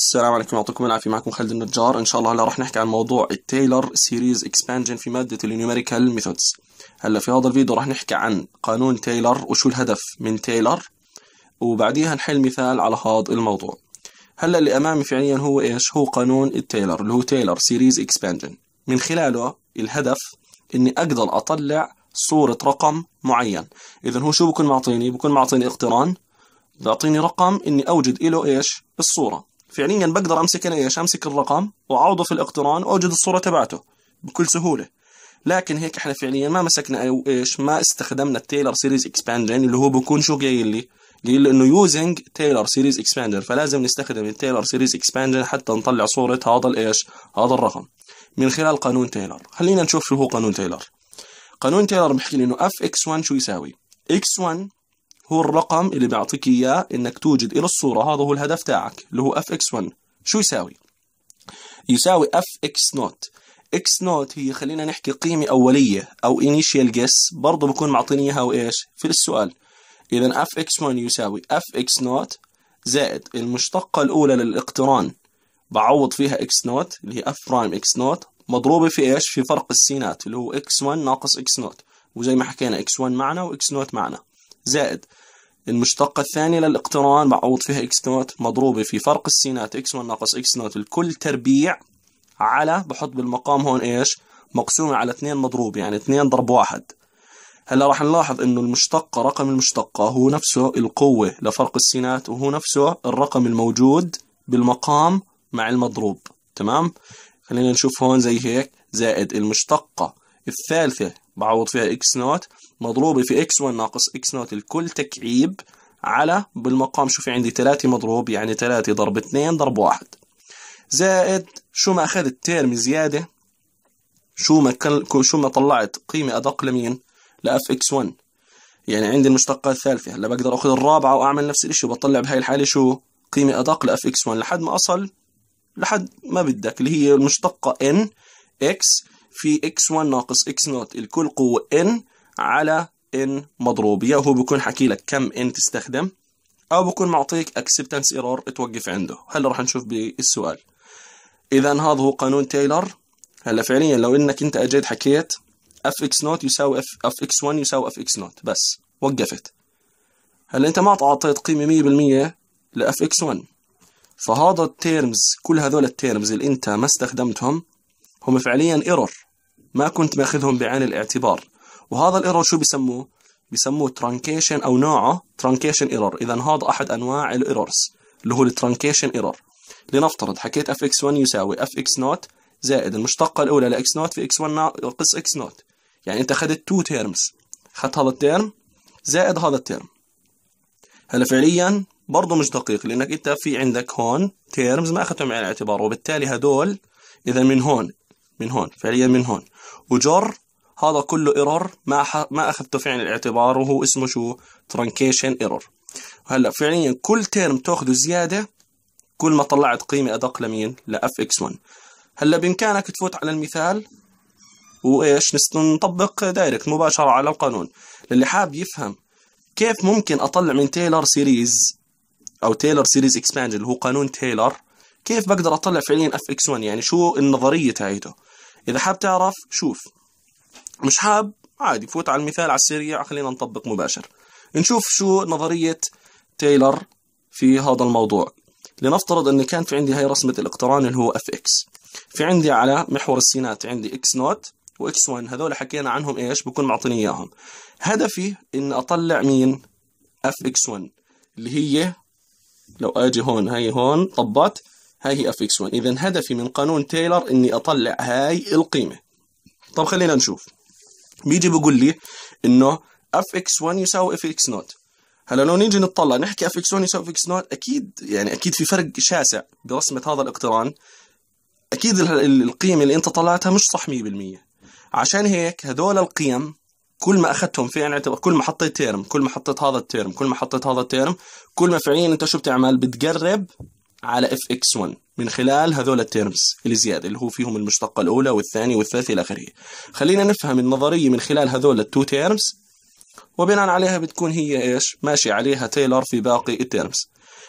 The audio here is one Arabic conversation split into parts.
السلام عليكم يعطيكم العافية معكم خالد النجار إن شاء الله هلا رح نحكي عن موضوع التايلر سيريز اكسبانجن في مادة النيوميريكال ميثودز هلا في هذا الفيديو رح نحكي عن قانون تايلر وشو الهدف من تايلر وبعديها نحل مثال على هذا الموضوع هلا اللي أمامي فعليا هو إيش هو قانون التايلر اللي هو تايلر سيريز اكسبانجن من خلاله الهدف إني أقدر أطلع صورة رقم معين إذا هو شو بكون معطيني بكون معطيني اقتران بيعطيني رقم إني أوجد له إيش الصورة فعليا بقدر امسك انا ايش امسك الرقم واعوضه في الاقتران واوجد الصوره تبعته بكل سهوله لكن هيك احنا فعليا ما مسكنا او ايش ما استخدمنا التايلر سيريز اكسباندر يعني اللي هو بكون شو قايل لي قايل لي انه يوزنج تايلر سيريز اكسباندر فلازم نستخدم التايلر سيريز اكسباندر حتى نطلع صوره هذا الايش هذا الرقم من خلال قانون تايلر خلينا نشوف شو هو قانون تايلر قانون تايلر بحكي لي انه اف اكس 1 شو يساوي اكس 1 هو الرقم اللي بيعطيك اياه انك توجد الى الصوره هذا هو الهدف تاعك اللي هو اف اكس 1 شو يساوي يساوي اف اكس نوت اكس نوت هي خلينا نحكي قيمه اوليه او انيشال جس برضه بكون معطيني اياها وايش في السؤال اذا اف اكس 1 يساوي اف اكس نوت زائد المشتقه الاولى للاقتران بعوض فيها اكس نوت اللي هي اف برايم اكس نوت مضروبه في ايش في فرق السينات اللي هو اكس 1 ناقص اكس نوت وزي ما حكينا اكس 1 معنا واكس نوت معنا زائد المشتقة الثانية للاقتران معوض فيها اكس نوت مضروبة في فرق السينات اكس 1 ناقص اكس نوت الكل تربيع على بحط بالمقام هون ايش مقسومة على 2 مضروب يعني 2 ضرب 1 هلا راح نلاحظ انه المشتقة رقم المشتقة هو نفسه القوة لفرق السينات وهو نفسه الرقم الموجود بالمقام مع المضروب تمام خلينا نشوف هون زي هيك زائد المشتقة الثالثة بعوض فيها اكس نوت مضروبة في اكس 1 ناقص اكس نوت الكل تكعيب على بالمقام شوفي عندي 3 مضروب يعني 3 ضرب 2 ضرب 1 زائد شو ما اخذت تيرم زيادة شو ما كل شو ما طلعت قيمة ادق لمين؟ لاف اكس 1 يعني عندي المشتقة الثالثة هلا بقدر اخذ الرابعة واعمل نفس الشيء وبطلع بهاي الحالة شو؟ قيمة ادق لاف اكس 1 لحد ما اصل لحد ما بدك اللي هي المشتقة ان اكس في x1 ناقص x نوت الكل قوة n على n مضروب يا هو بكون حكي لك كم n تستخدم أو بكون معطيك acceptance error توقف عنده هلا رح نشوف بالسؤال إذا هذا هو قانون تايلر هلا فعليا لو إنك أنت أجيت حكيت اف اكس نوت يساوي اف fx اكس 1 يساوي اف اكس نوت بس وقفت هلا انت ما تعطيت قيمه 100% لاف اكس 1 فهذا التيرمز كل هذول التيرمز اللي انت ما استخدمتهم هم فعليا ايرور ما كنت ماخذهم بعين الاعتبار وهذا الايرور شو بسموه بسموه ترانكيشن او نوعه ترانكيشن ايرور اذا هذا احد انواع الايرورز اللي هو الترانكيشن ايرور لنفترض حكيت اف اكس 1 يساوي اف اكس نوت زائد المشتقه الاولى لاكس نوت في اكس 1 ناقص اكس نوت يعني انت اخذت تو تيرمز اخذت هذا التيرم زائد هذا التيرم هلا فعليا برضه مش دقيق لانك انت في عندك هون تيرمز ما اخذتهم بعين الاعتبار وبالتالي هدول اذا من هون من هون فعليا من هون وجر هذا كله ايرور ما ما اخذته في عين الاعتبار وهو اسمه شو ترانكيشن ايرور هلا فعليا كل تيرم تاخذه زياده كل ما طلعت قيمه ادق لمين لاف اكس 1 هلا بامكانك تفوت على المثال وايش نطبق دايركت مباشره على القانون للي حاب يفهم كيف ممكن اطلع من تايلر سيريز او تايلر سيريز اكسبانجن اللي هو قانون تايلر كيف بقدر اطلع فعليا اف اكس 1 يعني شو النظريه تاعته إذا حاب تعرف شوف مش حاب عادي فوت على المثال على السريع خلينا نطبق مباشر نشوف شو نظرية تايلر في هذا الموضوع لنفترض أن كان في عندي هاي رسمة الاقتران اللي هو اف اكس في عندي على محور السينات عندي اكس نوت واكس 1 هذول حكينا عنهم ايش بكون معطيني اياهم هدفي ان اطلع مين اف اكس 1 اللي هي لو اجي هون هي هون طبت هاي هي اف اكس 1 اذا هدفي من قانون تايلر اني اطلع هاي القيمه طب خلينا نشوف بيجي بيقول لي انه اف اكس 1 يساوي اف اكس نوت هلا لو نيجي نطلع نحكي اف اكس 1 يساوي اف اكس نوت اكيد يعني اكيد في فرق شاسع برسمه هذا الاقتران اكيد القيمه اللي انت طلعتها مش صح 100% عشان هيك هذول القيم كل ما اخذتهم في اعتبار كل ما حطيت تيرم كل ما حطيت هذا التيرم كل ما حطيت هذا التيرم كل ما فعليا انت شو بتعمل بتقرب على اف اكس 1 من خلال هذول التيرمز اللي اللي هو فيهم المشتقه الاولى والثانيه والثالثه الى اخره خلينا نفهم النظريه من خلال هذول التو تيرمز وبناء عليها بتكون هي ايش ماشي عليها تايلر في باقي التيرمز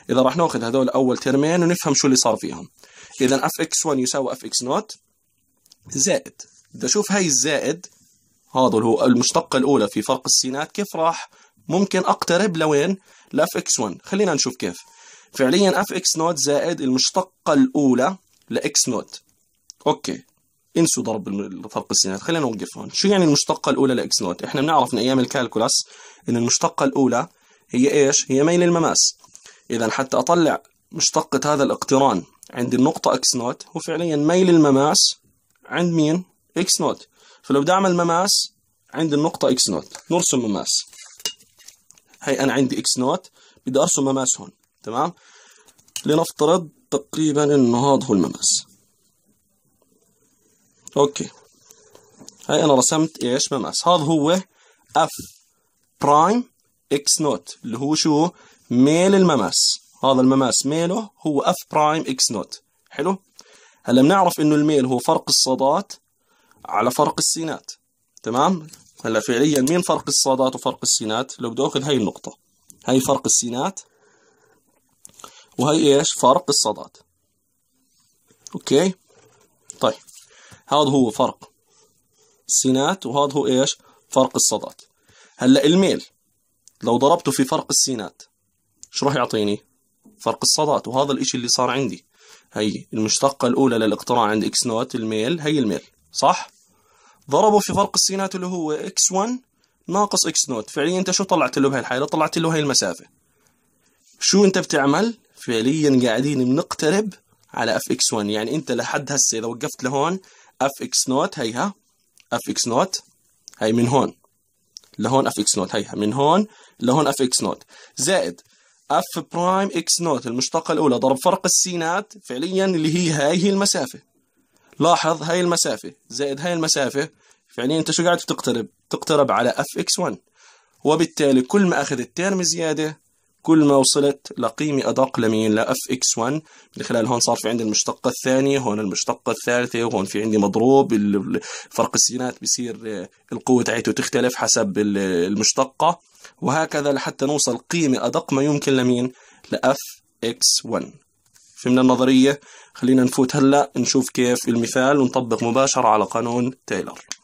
اذا راح ناخذ هذول اول ترمين ونفهم شو اللي صار فيهم اذا اف اكس 1 يساوي اف اكس نوت زائد بدي اشوف هاي الزائد هذا اللي هو المشتقه الاولى في فرق السينات كيف راح ممكن اقترب لوين لاف اكس 1 خلينا نشوف كيف فعليا اف اكس نوت زائد المشتقة الأولى لاكس نوت اوكي انسوا ضرب فرق السينات خلينا نوقف هون شو يعني المشتقة الأولى لاكس نوت احنا بنعرف من أيام الكالكولاس إن المشتقة الأولى هي ايش هي ميل المماس إذا حتى أطلع مشتقة هذا الاقتران عند النقطة اكس نوت هو فعليا ميل المماس عند مين اكس نوت فلو بدي أعمل مماس عند النقطة اكس نوت نرسم مماس هي أنا عندي اكس نوت بدي أرسم مماس هون تمام لنفترض تقريبا انه هذا هو المماس اوكي هاي انا رسمت ايش مماس هذا هو اف برايم اكس نوت اللي هو شو ميل المماس هذا المماس ميله هو اف برايم اكس نوت حلو هلا بنعرف انه الميل هو فرق الصادات على فرق السينات تمام هلا فعليا مين فرق الصادات وفرق السينات لو بدي اخذ هاي النقطه هاي فرق السينات وهي ايش فرق الصادات اوكي طيب هذا هو فرق السينات وهذا هو ايش فرق الصادات هلا الميل لو ضربته في فرق السينات شو راح يعطيني فرق الصادات وهذا الاشي اللي صار عندي هي المشتقة الأولى للاقتراع عند اكس نوت الميل هي الميل صح؟ ضربه في فرق السينات اللي هو اكس 1 ناقص اكس نوت فعليا انت شو طلعت له بهالحالة طلعت له هي المسافة شو انت بتعمل فعليا قاعدين بنقترب على اف اكس 1 يعني انت لحد هسه اذا وقفت لهون اف اكس نوت هيها اف اكس نوت هي من هون لهون اف اكس نوت هيها من هون لهون اف اكس نوت زائد اف برايم اكس نوت المشتقة الأولى ضرب فرق السينات فعليا اللي هي هاي هي المسافة لاحظ هاي المسافة زائد هاي المسافة فعليا يعني أنت شو قاعد تقترب تقترب على اف اكس 1 وبالتالي كل ما أخذ الترم زيادة كل ما وصلت لقيمة أدق لمين لأف إكس 1 من خلال هون صار في عندي المشتقة الثانية هون المشتقة الثالثة وهون في عندي مضروب فرق السينات بصير آه، القوة تاعته تختلف حسب المشتقة وهكذا لحتى نوصل قيمة أدق ما يمكن لمين لأف إكس 1 فهمنا النظرية خلينا نفوت هلأ نشوف كيف المثال ونطبق مباشرة على قانون تايلر